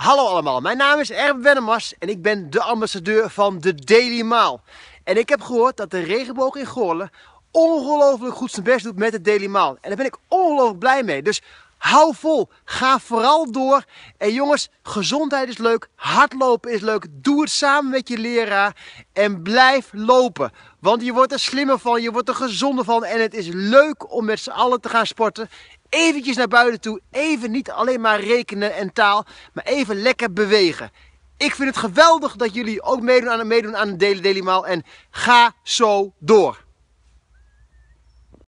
Hallo allemaal, mijn naam is Erb Wennemars en ik ben de ambassadeur van de Daily Maal. En ik heb gehoord dat de regenboog in Goorlen ongelooflijk goed zijn best doet met de Daily Maal. En daar ben ik ongelooflijk blij mee. Dus hou vol, ga vooral door. En jongens, gezondheid is leuk, hardlopen is leuk. Doe het samen met je leraar en blijf lopen. Want je wordt er slimmer van, je wordt er gezonder van en het is leuk om met z'n allen te gaan sporten eventjes naar buiten toe. Even niet alleen maar rekenen en taal, maar even lekker bewegen. Ik vind het geweldig dat jullie ook meedoen aan, meedoen aan de Daily Daily Maal. En ga zo door.